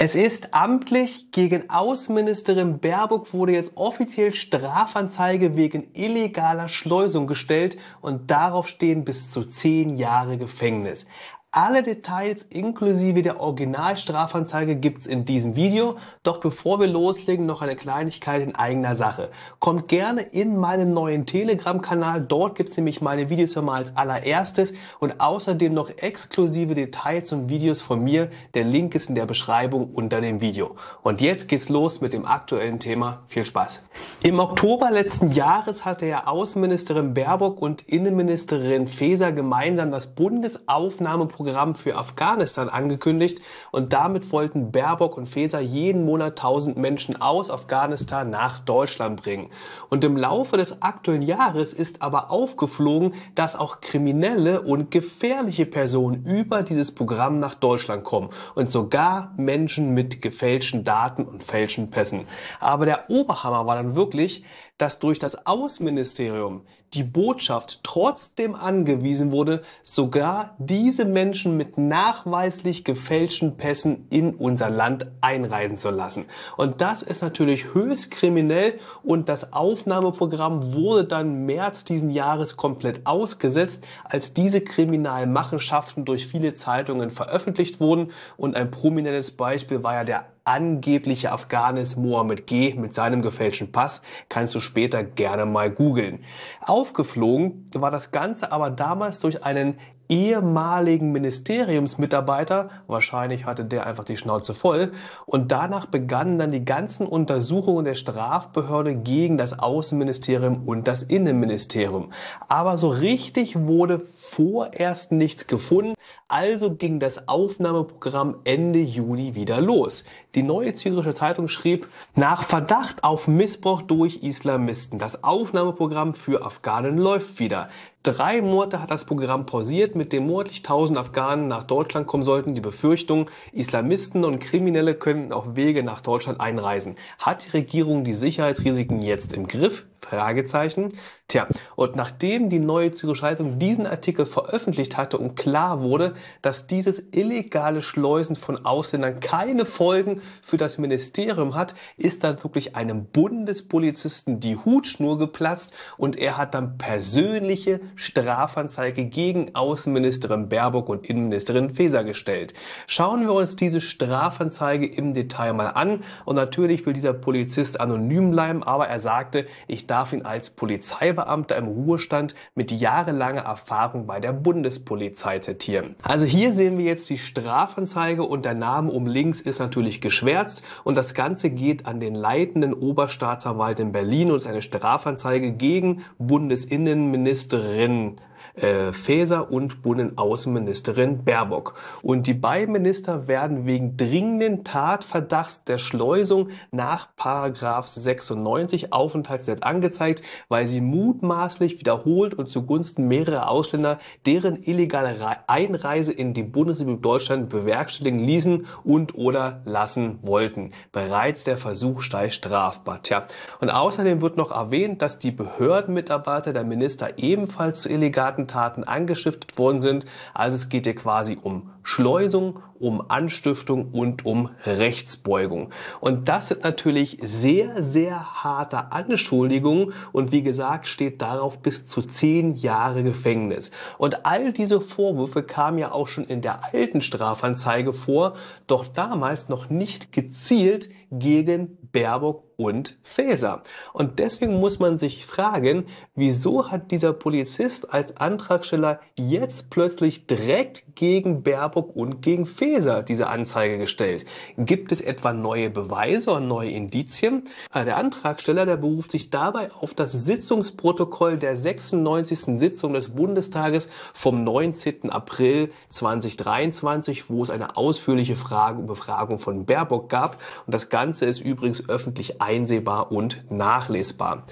Es ist amtlich, gegen Außenministerin Baerbock wurde jetzt offiziell Strafanzeige wegen illegaler Schleusung gestellt und darauf stehen bis zu zehn Jahre Gefängnis. Alle Details inklusive der Originalstrafanzeige gibt's in diesem Video. Doch bevor wir loslegen, noch eine Kleinigkeit in eigener Sache. Kommt gerne in meinen neuen Telegram-Kanal. Dort gibt's nämlich meine Videos immer als allererstes und außerdem noch exklusive Details und Videos von mir. Der Link ist in der Beschreibung unter dem Video. Und jetzt geht's los mit dem aktuellen Thema. Viel Spaß. Im Oktober letzten Jahres hatte ja Außenministerin Baerbock und Innenministerin Faeser gemeinsam das Bundesaufnahmeprogramm Programm für Afghanistan angekündigt und damit wollten Baerbock und Faeser jeden Monat 1000 Menschen aus Afghanistan nach Deutschland bringen. Und im Laufe des aktuellen Jahres ist aber aufgeflogen, dass auch kriminelle und gefährliche Personen über dieses Programm nach Deutschland kommen und sogar Menschen mit gefälschten Daten und falschen Pässen. Aber der Oberhammer war dann wirklich, dass durch das Außenministerium die Botschaft trotzdem angewiesen wurde, sogar diese Menschen mit nachweislich gefälschten Pässen in unser Land einreisen zu lassen. Und das ist natürlich höchst kriminell und das Aufnahmeprogramm wurde dann März diesen Jahres komplett ausgesetzt, als diese kriminalen Machenschaften durch viele Zeitungen veröffentlicht wurden. Und ein prominentes Beispiel war ja der angebliche Afghan Mohammed G. mit seinem gefälschten Pass, kannst du später gerne mal googeln. Aufgeflogen war das Ganze aber damals durch einen ehemaligen Ministeriumsmitarbeiter, wahrscheinlich hatte der einfach die Schnauze voll, und danach begannen dann die ganzen Untersuchungen der Strafbehörde gegen das Außenministerium und das Innenministerium. Aber so richtig wurde vorerst nichts gefunden. Also ging das Aufnahmeprogramm Ende Juni wieder los. Die Neue Zürcher Zeitung schrieb nach Verdacht auf Missbrauch durch Islamisten. Das Aufnahmeprogramm für Afghanen läuft wieder. Drei Monate hat das Programm pausiert, mit dem monatlich 1000 Afghanen nach Deutschland kommen sollten. Die Befürchtung, Islamisten und Kriminelle könnten auf Wege nach Deutschland einreisen. Hat die Regierung die Sicherheitsrisiken jetzt im Griff? Fragezeichen. Tja, und nachdem die neue Zürcher Zeitung diesen Artikel veröffentlicht hatte und klar wurde, dass dieses illegale Schleusen von Ausländern keine Folgen für das Ministerium hat, ist dann wirklich einem Bundespolizisten die Hutschnur geplatzt und er hat dann persönliche Strafanzeige gegen Außenministerin Baerbock und Innenministerin Faeser gestellt. Schauen wir uns diese Strafanzeige im Detail mal an und natürlich will dieser Polizist anonym bleiben, aber er sagte, ich darf ihn als Polizeibeamter im Ruhestand mit jahrelanger Erfahrung bei der Bundespolizei zitieren. Also hier sehen wir jetzt die Strafanzeige und der Name um links ist natürlich geschwärzt und das Ganze geht an den leitenden Oberstaatsanwalt in Berlin und ist eine Strafanzeige gegen Bundesinnenministerin äh, Faeser und Bundesaußenministerin Baerbock. Und die beiden Minister werden wegen dringenden Tatverdachts der Schleusung nach Paragraf 96 Aufenthaltsgesetz angezeigt, weil sie mutmaßlich wiederholt und zugunsten mehrerer Ausländer deren illegale Einreise in die Bundesrepublik Deutschland bewerkstelligen ließen und oder lassen wollten. Bereits der Versuch steigt strafbar. Tja. Und außerdem wird noch erwähnt, dass die Behördenmitarbeiter der Minister ebenfalls zu illegalen Straftaten angestiftet worden sind. Also es geht hier quasi um Schleusung, um Anstiftung und um Rechtsbeugung. Und das sind natürlich sehr, sehr harte Anschuldigungen und wie gesagt steht darauf bis zu zehn Jahre Gefängnis. Und all diese Vorwürfe kamen ja auch schon in der alten Strafanzeige vor, doch damals noch nicht gezielt gegen Baerbock und Faeser. Und deswegen muss man sich fragen, wieso hat dieser Polizist als Antragsteller jetzt plötzlich direkt gegen Baerbock und gegen Faeser diese Anzeige gestellt? Gibt es etwa neue Beweise oder neue Indizien? Ah, der Antragsteller, der beruft sich dabei auf das Sitzungsprotokoll der 96. Sitzung des Bundestages vom 19. April 2023, wo es eine ausführliche Frage und Befragung von Baerbock gab. Und das Ganze ist übrigens ist öffentlich einsehbar und nachlesbar.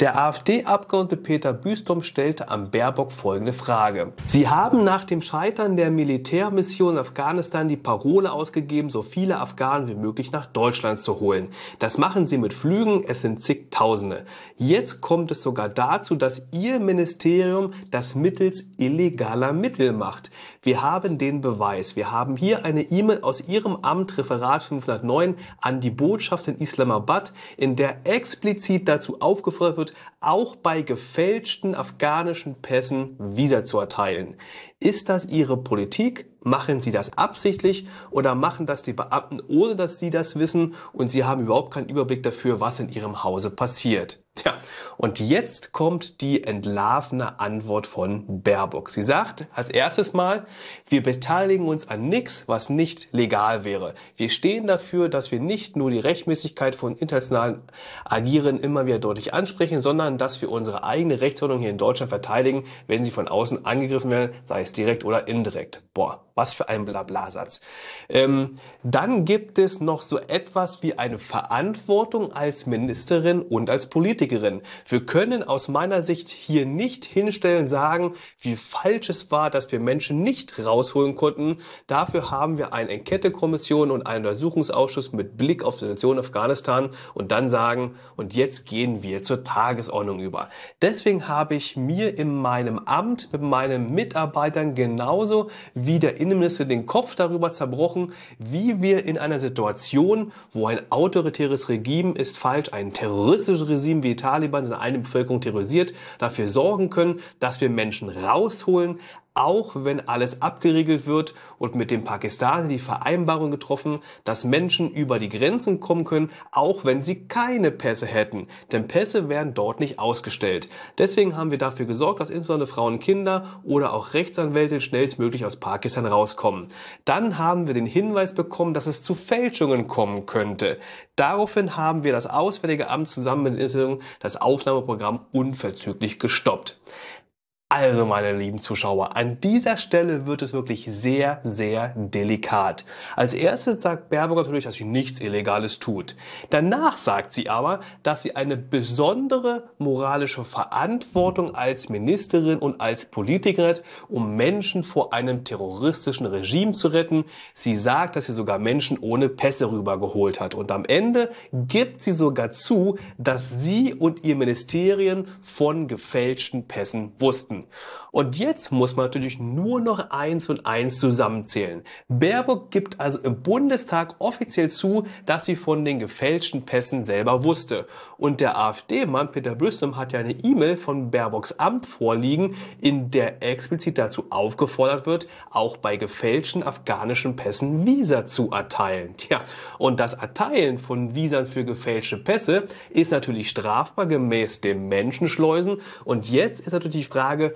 Der AfD-Abgeordnete Peter Büstum stellte am Baerbock folgende Frage. Sie haben nach dem Scheitern der Militärmission in Afghanistan die Parole ausgegeben, so viele Afghanen wie möglich nach Deutschland zu holen. Das machen Sie mit Flügen, es sind zigtausende. Jetzt kommt es sogar dazu, dass Ihr Ministerium das mittels illegaler Mittel macht. Wir haben den Beweis. Wir haben hier eine E-Mail aus Ihrem Amt, Referat 509, an die Botschaft in Islamabad, in der explizit dazu aufgefordert wird, auch bei gefälschten afghanischen Pässen Visa zu erteilen. Ist das Ihre Politik? Machen Sie das absichtlich oder machen das die Beamten, ohne dass Sie das wissen und Sie haben überhaupt keinen Überblick dafür, was in Ihrem Hause passiert? Tja, und jetzt kommt die entlarvende Antwort von Baerbock. Sie sagt als erstes mal, wir beteiligen uns an nichts, was nicht legal wäre. Wir stehen dafür, dass wir nicht nur die Rechtmäßigkeit von internationalen Agieren immer wieder deutlich ansprechen, sondern dass wir unsere eigene Rechtsordnung hier in Deutschland verteidigen, wenn sie von außen angegriffen werden, sei es direkt oder indirekt. Boah, was für ein Blablasatz. Ähm, dann gibt es noch so etwas wie eine Verantwortung als Ministerin und als Politikerin. Wir können aus meiner Sicht hier nicht hinstellen, sagen, wie falsch es war, dass wir Menschen nicht rausholen konnten. Dafür haben wir eine Enquetekommission und einen Untersuchungsausschuss mit Blick auf die Situation Afghanistan und dann sagen, und jetzt gehen wir zur Tagesordnung über. Deswegen habe ich mir in meinem Amt mit meinen Mitarbeitern genauso wie der Innenminister den Kopf darüber zerbrochen, wie wir in einer Situation, wo ein autoritäres Regime ist falsch, ein terroristisches Regime wie Taliban seine eigene Bevölkerung terrorisiert, dafür sorgen können, dass wir Menschen rausholen, auch wenn alles abgeriegelt wird und mit dem Pakistan die Vereinbarung getroffen, dass Menschen über die Grenzen kommen können, auch wenn sie keine Pässe hätten. Denn Pässe werden dort nicht ausgestellt. Deswegen haben wir dafür gesorgt, dass insbesondere Frauen, Kinder oder auch Rechtsanwälte schnellstmöglich aus Pakistan rauskommen. Dann haben wir den Hinweis bekommen, dass es zu Fälschungen kommen könnte. Daraufhin haben wir das Auswärtige Amt zusammen mit der Institution das Aufnahmeprogramm unverzüglich gestoppt. Also meine lieben Zuschauer, an dieser Stelle wird es wirklich sehr, sehr delikat. Als erstes sagt Baerbock natürlich, dass sie nichts Illegales tut. Danach sagt sie aber, dass sie eine besondere moralische Verantwortung als Ministerin und als Politikerin hat, um Menschen vor einem terroristischen Regime zu retten. Sie sagt, dass sie sogar Menschen ohne Pässe rübergeholt hat. Und am Ende gibt sie sogar zu, dass sie und ihr Ministerien von gefälschten Pässen wussten. Und jetzt muss man natürlich nur noch eins und eins zusammenzählen. Baerbock gibt also im Bundestag offiziell zu, dass sie von den gefälschten Pässen selber wusste. Und der AfD-Mann Peter Brüssum hat ja eine E-Mail von Baerbocks Amt vorliegen, in der explizit dazu aufgefordert wird, auch bei gefälschten afghanischen Pässen Visa zu erteilen. Tja, und das Erteilen von Visern für gefälschte Pässe ist natürlich strafbar gemäß dem Menschenschleusen. Und jetzt ist natürlich die Frage,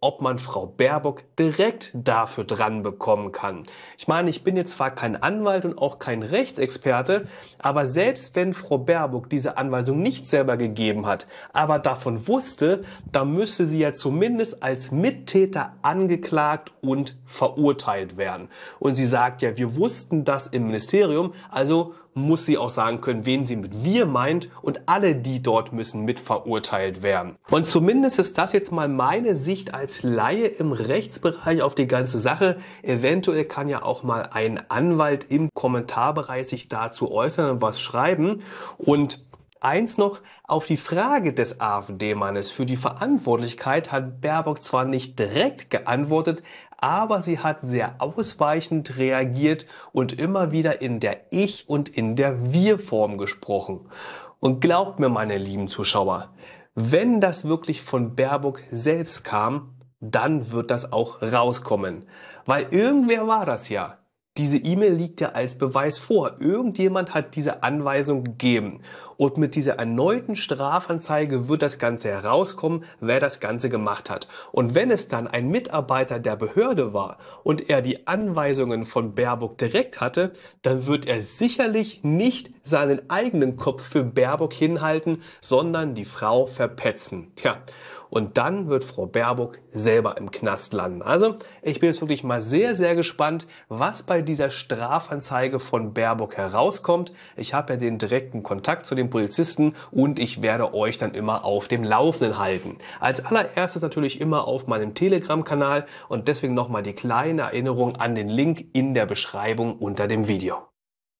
ob man Frau Baerbock direkt dafür dran bekommen kann. Ich meine, ich bin jetzt zwar kein Anwalt und auch kein Rechtsexperte, aber selbst wenn Frau Baerbock diese Anweisung nicht selber gegeben hat, aber davon wusste, dann müsste sie ja zumindest als Mittäter angeklagt und verurteilt werden. Und sie sagt ja, wir wussten das im Ministerium, also muss sie auch sagen können, wen sie mit wir meint und alle, die dort müssen, mit verurteilt werden. Und zumindest ist das jetzt mal meine Sicht als als Laie im Rechtsbereich auf die ganze Sache. Eventuell kann ja auch mal ein Anwalt im Kommentarbereich sich dazu äußern und was schreiben. Und Eins noch, auf die Frage des AfD-Mannes für die Verantwortlichkeit hat Baerbock zwar nicht direkt geantwortet, aber sie hat sehr ausweichend reagiert und immer wieder in der Ich- und in der Wir-Form gesprochen. Und glaubt mir, meine lieben Zuschauer, wenn das wirklich von Baerbock selbst kam, dann wird das auch rauskommen. Weil irgendwer war das ja. Diese E-Mail liegt ja als Beweis vor. Irgendjemand hat diese Anweisung gegeben. Und mit dieser erneuten Strafanzeige wird das Ganze herauskommen, wer das Ganze gemacht hat. Und wenn es dann ein Mitarbeiter der Behörde war und er die Anweisungen von Baerbock direkt hatte, dann wird er sicherlich nicht seinen eigenen Kopf für Baerbock hinhalten, sondern die Frau verpetzen. Tja, und dann wird Frau Baerbock selber im Knast landen. Also ich bin jetzt wirklich mal sehr, sehr gespannt, was bei dieser Strafanzeige von Baerbock herauskommt. Ich habe ja den direkten Kontakt zu dem den Polizisten und ich werde euch dann immer auf dem Laufenden halten. Als allererstes natürlich immer auf meinem Telegram-Kanal und deswegen nochmal die kleine Erinnerung an den Link in der Beschreibung unter dem Video.